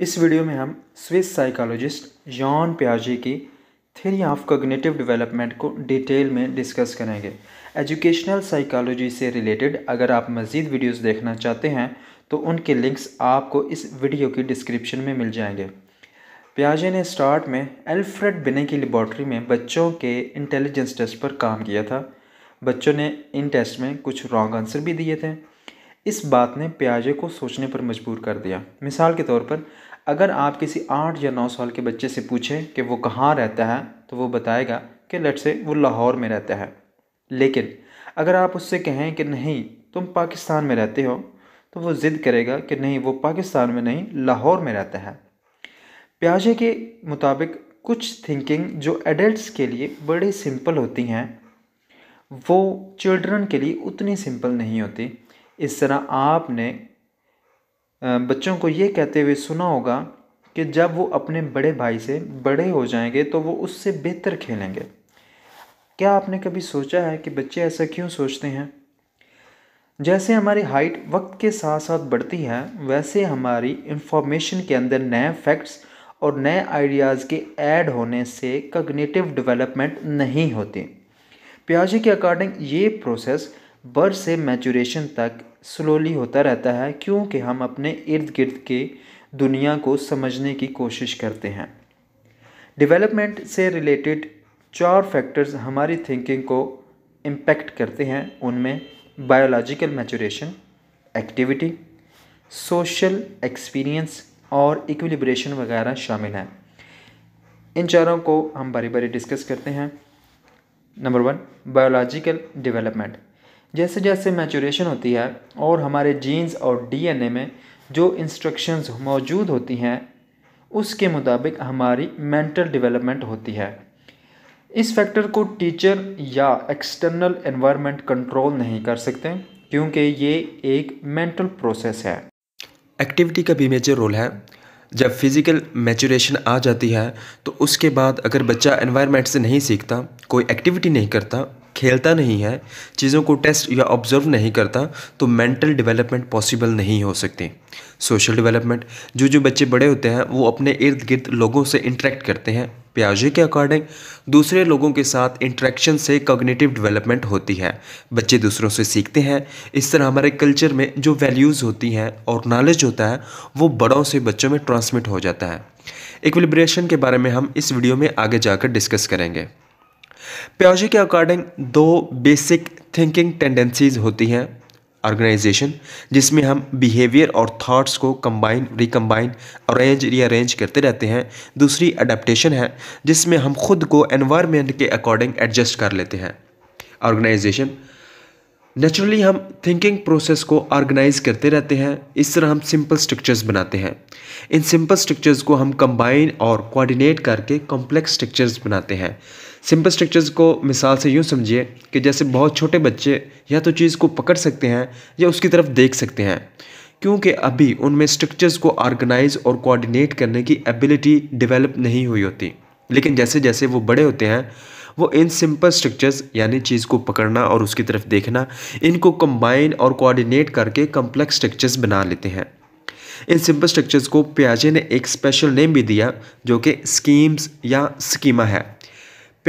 इस वीडियो में हम स्विस साइकोलॉजिस्ट जॉन प्याजे की थ्योरी ऑफ कॉग्निटिव डेवलपमेंट को डिटेल में डिस्कस करेंगे एजुकेशनल साइकोलॉजी से रिलेटेड अगर आप मज़ीद वीडियोस देखना चाहते हैं तो उनके लिंक्स आपको इस वीडियो की डिस्क्रिप्शन में मिल जाएंगे प्याजे ने स्टार्ट में एल्फ्रेड बिने की लेबॉर्ट्री में बच्चों के इंटेलिजेंस टेस्ट पर काम किया था बच्चों ने इन टेस्ट में कुछ रॉन्ग आंसर भी दिए थे इस बात ने प्याजे को सोचने पर मजबूर कर दिया मिसाल के तौर पर अगर आप किसी आठ या नौ साल के बच्चे से पूछें कि वो कहाँ रहता है तो वो बताएगा कि लट से वो लाहौर में रहता है लेकिन अगर आप उससे कहें कि नहीं तुम पाकिस्तान में रहते हो तो वो ज़िद करेगा कि नहीं वो पाकिस्तान में नहीं लाहौर में रहता है प्याजे के मुताबिक कुछ थिंकिंग जो एडल्ट्स के लिए बड़ी सिंपल होती हैं वो चिल्ड्रन के लिए उतनी सिंपल नहीं होती इस तरह आपने बच्चों को ये कहते हुए सुना होगा कि जब वो अपने बड़े भाई से बड़े हो जाएंगे तो वो उससे बेहतर खेलेंगे क्या आपने कभी सोचा है कि बच्चे ऐसा क्यों सोचते हैं जैसे हमारी हाइट वक्त के साथ साथ बढ़ती है वैसे हमारी इंफॉर्मेशन के अंदर नए फैक्ट्स और नए आइडियाज़ के ऐड होने से कग्नेटिव डेवलपमेंट नहीं होती प्याजे के अकॉर्डिंग ये प्रोसेस बर्ड से मैचुरेशन तक स्लोली होता रहता है क्योंकि हम अपने इर्द गिर्द के दुनिया को समझने की कोशिश करते हैं डेवलपमेंट से रिलेटेड चार फैक्टर्स हमारी थिंकिंग को इम्पेक्ट करते हैं उनमें biological maturation activity social experience और इक्विलिब्रेशन वगैरह शामिल हैं इन चारों को हम बारी बारी डिस्कस करते हैं नंबर वन बायोलॉजिकल डेवलपमेंट जैसे जैसे मैचुरेशन होती है और हमारे जीन्स और डीएनए में जो इंस्ट्रक्शंस मौजूद होती हैं उसके मुताबिक हमारी मेंटल डेवलपमेंट होती है इस फैक्टर को टीचर या एक्सटर्नल एनवायरनमेंट कंट्रोल नहीं कर सकते क्योंकि ये एक मेंटल प्रोसेस है एक्टिविटी का भी मेजर रोल है जब फिज़िकल मैचुरेशन आ जाती है तो उसके बाद अगर बच्चा एनवायरनमेंट से नहीं सीखता कोई एक्टिविटी नहीं करता खेलता नहीं है चीज़ों को टेस्ट या ऑब्जर्व नहीं करता तो मेंटल डेवलपमेंट पॉसिबल नहीं हो सकती सोशल डेवलपमेंट जो जो बच्चे बड़े होते हैं वो अपने इर्द गिर्द लोगों से इंटरेक्ट करते हैं प्याजे के अकॉर्डिंग दूसरे लोगों के साथ इंट्रैक्शन से कॉग्निटिव डेवलपमेंट होती है बच्चे दूसरों से सीखते हैं इस तरह हमारे कल्चर में जो वैल्यूज़ होती हैं और नॉलेज होता है वो बड़ों से बच्चों में ट्रांसमिट हो जाता है इक्विलिब्रेशन के बारे में हम इस वीडियो में आगे जाकर डिस्कस करेंगे प्याजे के अकॉर्डिंग दो बेसिक थिंकिंग टेंडेंसीज होती हैं ऑर्गेनाइजेशन जिसमें हम बिहेवियर और थॉट्स को कंबाइन रिकम्बाइन अरेंज रीअरेंज करते रहते हैं दूसरी अडेप्टशन है जिसमें हम खुद को एनवायरमेंट के अकॉर्डिंग एडजस्ट कर लेते हैं ऑर्गेनाइजेशन नेचुरली हम थिंकिंग प्रोसेस को ऑर्गेनाइज करते रहते हैं इस तरह हम सिंपल स्ट्रक्चर्स बनाते हैं इन सिंपल स्ट्रक्चर्स को हम कंबाइन और कोऑर्डिनेट करके कॉम्प्लेक्स स्ट्रक्चर्स बनाते हैं सिंपल स्ट्रक्चर्स को मिसाल से यूँ समझिए कि जैसे बहुत छोटे बच्चे या तो चीज़ को पकड़ सकते हैं या उसकी तरफ देख सकते हैं क्योंकि अभी उनमें स्ट्रक्चर्स को ऑर्गेनाइज और कोऑर्डिनेट करने की एबिलिटी डेवलप नहीं हुई होती लेकिन जैसे जैसे वो बड़े होते हैं वो इन सिंपल स्ट्रक्चर्स यानी चीज़ को पकड़ना और उसकी तरफ देखना इनको कंबाइन और कोऑर्डिनेट करके कम्प्लेक्स स्ट्रक्चर्स बना लेते हैं इन सिंपल स्ट्रक्चर्स को प्याजे ने एक स्पेशल नेम भी दिया जो कि स्कीम्स या स्कीमा है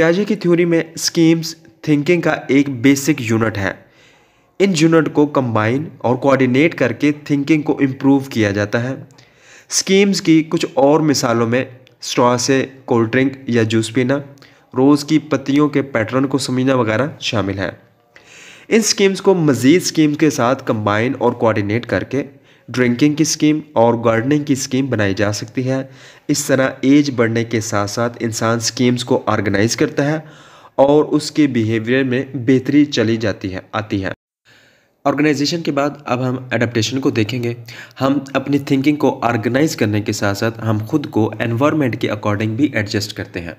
प्याजे की थ्योरी में स्कीम्स थिंकिंग का एक बेसिक यूनिट है इन यूनिट को कंबाइन और कोऑर्डिनेट करके थिंकिंग को इम्प्रूव किया जाता है स्कीम्स की कुछ और मिसालों में स्ट्रॉ से कोल्ड ड्रिंक या जूस पीना रोज़ की पत्तियों के पैटर्न को समझना वगैरह शामिल है इन स्कीम्स को मज़ीद स्कीम के साथ कंबाइन और कोऑर्डिनेट करके ड्रिंकिंग की स्कीम और गार्डनिंग की स्कीम बनाई जा सकती है इस तरह एज बढ़ने के साथ साथ इंसान स्कीम्स को ऑर्गेनाइज करता है और उसके बिहेवियर में बेहतरी चली जाती है आती है ऑर्गेनाइजेशन के बाद अब हम एडप्टेशन को देखेंगे हम अपनी थिंकिंग को ऑर्गेनाइज करने के साथ साथ हम खुद को एनवायरमेंट के अकॉर्डिंग भी एडजस्ट करते हैं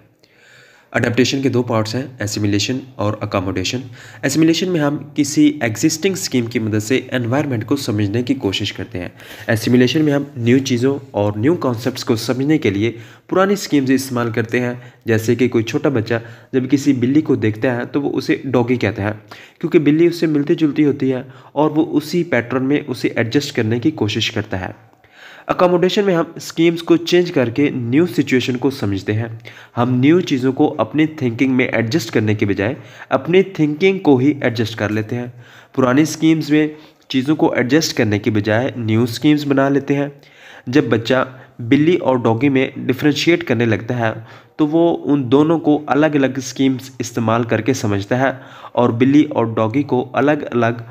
अडेप्टेशन के दो पार्ट्स हैं एसिमिलेशन और अकामोडेशन एसिमिलेशन में हम किसी एग्जिस्टिंग स्कीम की मदद से एनवायरनमेंट को समझने की कोशिश करते हैं एसिमिलेशन में हम न्यू चीज़ों और न्यू कॉन्सेप्ट्स को समझने के लिए पुरानी स्कीम्स इस्तेमाल करते हैं जैसे कि कोई छोटा बच्चा जब किसी बिल्ली को देखता है तो वो उसे डॉगी कहता है क्योंकि बिल्ली उससे मिलती जुलती होती है और वो उसी पैटर्न में उसे एडजस्ट करने की कोशिश करता है अकोमोडेशन में हम स्कीम्स को चेंज करके न्यू सिचुएशन को समझते हैं हम न्यू चीज़ों को अपनी थिंकिंग में एडजस्ट करने के बजाय अपनी थिंकिंग को ही एडजस्ट कर लेते हैं पुरानी स्कीम्स में चीज़ों को एडजस्ट करने के बजाय न्यू स्कीम्स बना लेते हैं जब बच्चा बिल्ली और डॉगी में डिफ्रेंशिएट करने लगता है तो वो उन दोनों को अलग अलग स्कीम्स इस्तेमाल करके समझता है और बिल्ली और डॉगी को अलग अलग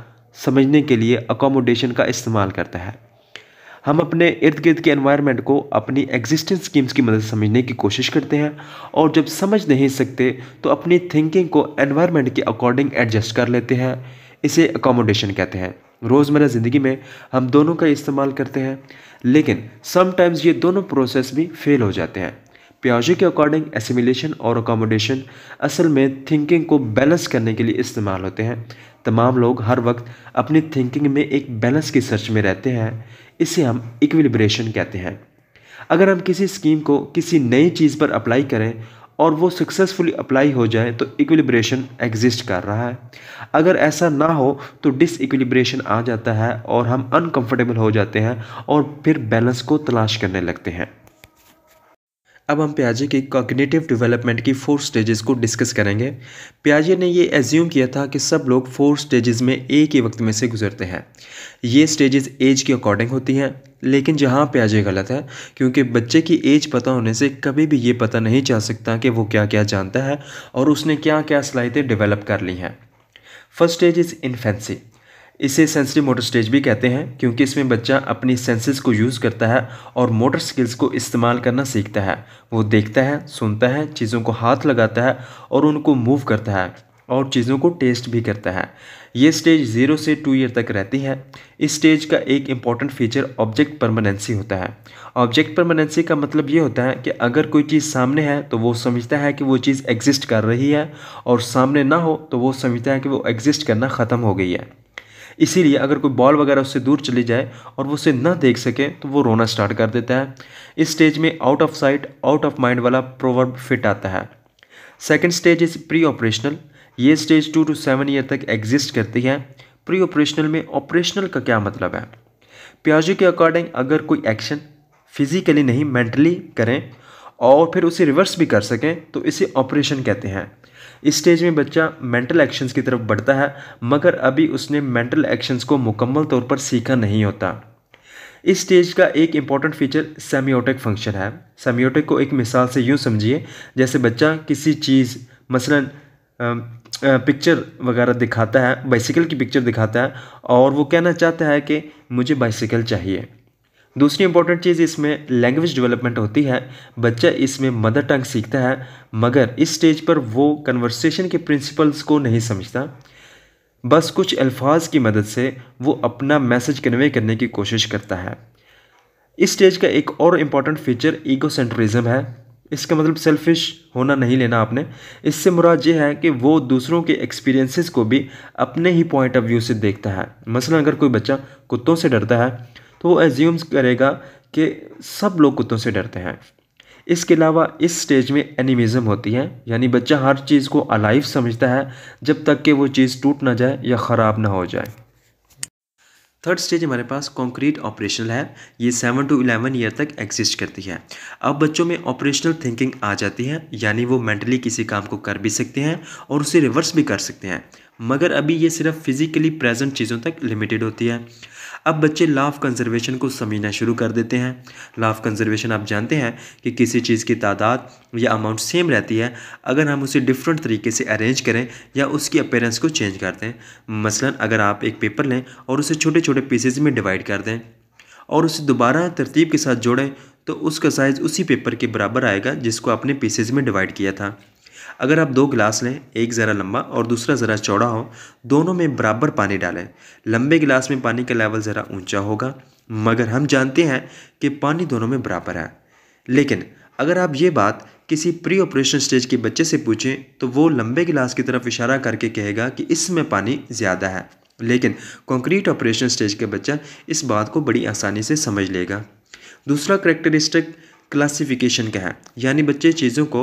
समझने के लिए अकोमोडेशन का इस्तेमाल करता है हम अपने इर्द गिर्द के एनवायरनमेंट को अपनी एग्जिस्टेंस स्कीम्स की मदद समझने की कोशिश करते हैं और जब समझ नहीं सकते तो अपनी थिंकिंग को एनवायरनमेंट के अकॉर्डिंग एडजस्ट कर लेते हैं इसे अकोमोडेशन कहते हैं रोज़मर्रा ज़िंदगी में हम दोनों का इस्तेमाल करते हैं लेकिन समटाइम्स ये दोनों प्रोसेस भी फेल हो जाते हैं प्याजे के अकॉर्डिंग एसिमिलेशन और अकोमोडेशन असल में थिंकिंग को बैलेंस करने के लिए इस्तेमाल होते हैं तमाम लोग हर वक्त अपनी थिंकिंग में एक बैलेंस की सर्च में रहते हैं इसे हम इक्विलिब्रेशन कहते हैं अगर हम किसी स्कीम को किसी नई चीज़ पर अप्लाई करें और वो सक्सेसफुली अप्लाई हो जाए तो इक्विलिब्रेशन एग्जिस्ट कर रहा है अगर ऐसा ना हो तो डिसइक्विलिब्रेशन आ जाता है और हम अनकंफर्टेबल हो जाते हैं और फिर बैलेंस को तलाश करने लगते हैं अब हम प्याजे के कॉग्निटिव डेवलपमेंट की फोर स्टेजेस को डिस्कस करेंगे प्याजे ने ये एज्यूम किया था कि सब लोग फोर स्टेजेस में एक ही वक्त में से गुजरते हैं ये स्टेजेस एज के अकॉर्डिंग होती हैं लेकिन जहाँ प्याजे गलत है क्योंकि बच्चे की एज पता होने से कभी भी ये पता नहीं चल सकता कि वो क्या क्या जानता है और उसने क्या क्या सलाहितें डेवलप कर ली हैं फर्स्ट स्टेज इज़ इन्फेंसी इसे सेंसरी मोटर स्टेज भी कहते हैं क्योंकि इसमें बच्चा अपनी सेंसेस को यूज़ करता है और मोटर स्किल्स को इस्तेमाल करना सीखता है वो देखता है सुनता है चीज़ों को हाथ लगाता है और उनको मूव करता है और चीज़ों को टेस्ट भी करता है ये स्टेज ज़ीरो से टू ईयर तक रहती है इस स्टेज का एक इम्पॉर्टेंट फीचर ऑब्जेक्ट परमानेंसी होता है ऑब्जेक्ट परमानेंसी का मतलब ये होता है कि अगर कोई चीज़ सामने है तो वो समझता है कि वो चीज़ एग्जिस्ट कर रही है और सामने ना हो तो वो समझता है कि वो एग्जिस्ट करना ख़त्म हो गई है इसीलिए अगर कोई बॉल वगैरह उससे दूर चली जाए और वो उसे ना देख सके तो वो रोना स्टार्ट कर देता है इस स्टेज में out of sight out of mind वाला प्रोवर्ब फिट आता है second stage is pre operational ये stage two two seven year तक एग्जिस्ट करती है प्री ऑपरेशनल में ऑपरेशनल का क्या मतलब है प्याजू के अकॉर्डिंग अगर कोई एक्शन फिजिकली नहीं मेंटली करें और फिर उसे रिवर्स भी कर सकें तो इसे ऑपरेशन कहते हैं इस स्टेज में बच्चा मेंटल एक्शंस की तरफ बढ़ता है मगर अभी उसने मेंटल एक्शंस को मुकम्मल तौर पर सीखा नहीं होता इस स्टेज का एक इम्पॉर्टेंट फीचर सेमियोटिक फंक्शन है सेमियोटिक को एक मिसाल से यूँ समझिए जैसे बच्चा किसी चीज़ मसलन पिक्चर वगैरह दिखाता है बाइसिकल की पिक्चर दिखाता है और वो कहना चाहता है कि मुझे बाइसिकल चाहिए दूसरी इंपॉर्टेंट चीज़ इसमें लैंग्वेज डेवलपमेंट होती है बच्चा इसमें मदर टंग सीखता है मगर इस स्टेज पर वो कन्वर्सेशन के प्रिंसिपल्स को नहीं समझता बस कुछ अल्फाज की मदद से वो अपना मैसेज कन्वे करने की कोशिश करता है इस स्टेज का एक और इम्पॉर्टेंट फीचर ईगो सेंट्रिज्म है इसका मतलब सेल्फिश होना नहीं लेना आपने इससे मुराद ये है कि वो दूसरों के एक्सपीरियंसेस को भी अपने ही पॉइंट ऑफ व्यू से देखता है मसलन अगर कोई बच्चा कुत्तों से डरता है तो वो एज्यूम्स करेगा कि सब लोग कुत्तों से डरते हैं इसके अलावा इस स्टेज में एनिमिज़म होती है यानी बच्चा हर चीज़ को अलाइव समझता है जब तक कि वो चीज़ टूट ना जाए या ख़राब ना हो जाए थर्ड स्टेज हमारे पास कंक्रीट ऑपरेशनल है ये सेवन टू इलेवन ईयर तक एग्जिस्ट करती है अब बच्चों में ऑपरेशनल थिंकिंग आ जाती है यानी वो मेंटली किसी काम को कर भी सकते हैं और उसे रिवर्स भी कर सकते हैं मगर अभी ये सिर्फ फिज़िकली प्रेजेंट चीज़ों तक लिमिटेड होती है अब बच्चे लाफ कंजर्वेशन को समझना शुरू कर देते हैं लाफ कंजर्वेशन आप जानते हैं कि किसी चीज़ की तादाद या अमाउंट सेम रहती है अगर हम उसे डिफरेंट तरीके से अरेंज करें या उसकी अपेयरेंस को चेंज कर दें मसलन अगर आप एक पेपर लें और उसे छोटे छोटे पीसेज में डिवाइड कर दें और उसे दोबारा तरतीब के साथ जोड़ें तो उसका साइज़ उसी पेपर के बराबर आएगा जिसको आपने पीसेज में डिवाइड किया था अगर आप दो गिलास लें एक ज़रा लंबा और दूसरा ज़रा चौड़ा हो दोनों में बराबर पानी डालें लंबे गिलास में पानी का लेवल ज़रा ऊंचा होगा मगर हम जानते हैं कि पानी दोनों में बराबर है लेकिन अगर आप ये बात किसी प्री ऑपरेशन स्टेज के बच्चे से पूछें तो वो लंबे गिलास की तरफ इशारा करके कहेगा कि इसमें पानी ज़्यादा है लेकिन कंक्रीट ऑपरेशन स्टेज का बच्चा इस बात को बड़ी आसानी से समझ लेगा दूसरा करेक्टरिस्टिक क्लासिफिकेशन का है यानी बच्चे चीज़ों को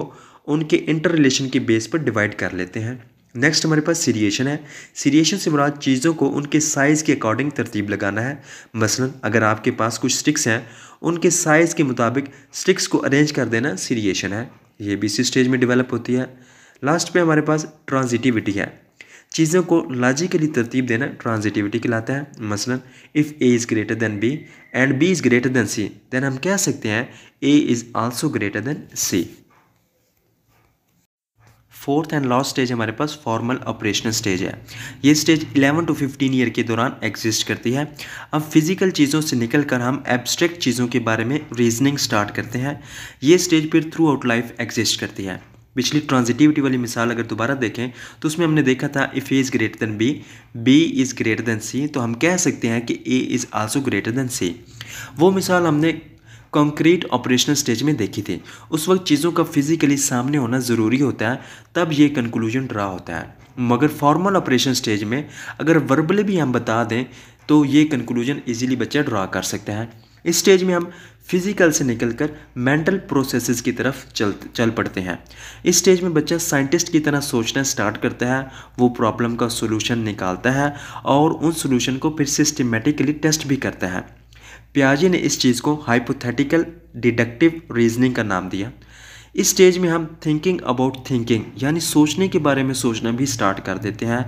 उनके इंटर रिलेशन के बेस पर डिवाइड कर लेते हैं नेक्स्ट हमारे पास सीरिएशन है सीरिएशन से मुराद चीज़ों को उनके साइज़ के अकॉर्डिंग तरतीब लगाना है मसलन अगर आपके पास कुछ स्टिक्स हैं उनके साइज़ के मुताबिक स्टिक्स को अरेंज कर देना सीरिएशन है ये भी इसी स्टेज में डेवलप होती है लास्ट पे हमारे पास ट्रांजिटिविटी है चीज़ों को लॉजिकली तरतीब देना ट्रांजिटिविटी कहलाता है मसलन if A is greater than B and B is greater than C then हम कह सकते हैं A is also greater than C fourth and last stage हमारे पास फॉर्मल ऑपरेशनल स्टेज है ये स्टेज 11 टू 15 ईयर के दौरान एग्जिस्ट करती है अब फिजिकल चीज़ों से निकल कर हम एब्स्ट्रैक्ट चीज़ों के बारे में रीजनिंग स्टार्ट करते हैं ये स्टेज फिर थ्रू आउट लाइफ एग्जिस्ट करती है पिछली ट्रांजिटिविटी वाली मिसाल अगर दोबारा देखें तो उसमें हमने देखा था if A is greater than B B is greater than C तो हम कह सकते हैं कि A is also greater than C वो मिसाल हमने कंक्रीट ऑपरेशनल स्टेज में देखी थी उस वक्त चीज़ों का फिजिकली सामने होना ज़रूरी होता है तब ये कंक्लूजन ड्रा होता है मगर फॉर्मल ऑपरेशन स्टेज में अगर वर्बली भी हम बता दें तो ये कंक्लूजन ईजिली बच्चा ड्रा कर सकते हैं इस स्टेज में हम फिज़िकल से निकलकर मेंटल प्रोसेसेस की तरफ चल चल पड़ते हैं इस स्टेज में बच्चा साइंटिस्ट की तरह सोचना स्टार्ट करता है वो प्रॉब्लम का सोल्यूशन निकालता है और उन सोल्यूशन को फिर सिस्टमेटिकली टेस्ट भी करता है प्याजे ने इस चीज़ को हाइपोथेटिकल डिडक्टिव रीजनिंग का नाम दिया इस स्टेज में हम थिंकिंग अबाउट थिंकिंग यानी सोचने के बारे में सोचना भी स्टार्ट कर देते हैं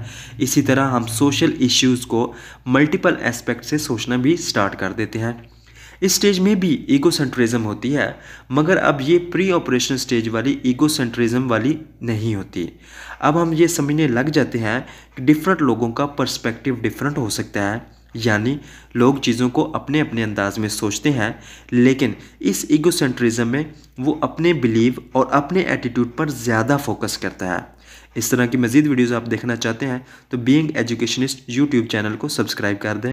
इसी तरह हम सोशल इश्यूज़ को मल्टीपल एस्पेक्ट से सोचना भी स्टार्ट कर देते हैं इस स्टेज में भी ईगोसेंट्रिज्म होती है मगर अब ये प्री ऑपरेशन स्टेज वाली ईगोसेंट्रिज्म वाली नहीं होती अब हम ये समझने लग जाते हैं कि डिफरेंट लोगों का पर्सपेक्टिव डिफरेंट हो सकता है यानी लोग चीज़ों को अपने अपने अंदाज में सोचते हैं लेकिन इस ईगोसेंट्रिज्म में वो अपने बिलीव और अपने एटीट्यूड पर ज़्यादा फोकस करता है इस तरह की मज़ीद वीडियोज़ आप देखना चाहते हैं तो बींग एजुकेशनिस्ट यूट्यूब चैनल को सब्सक्राइब कर दें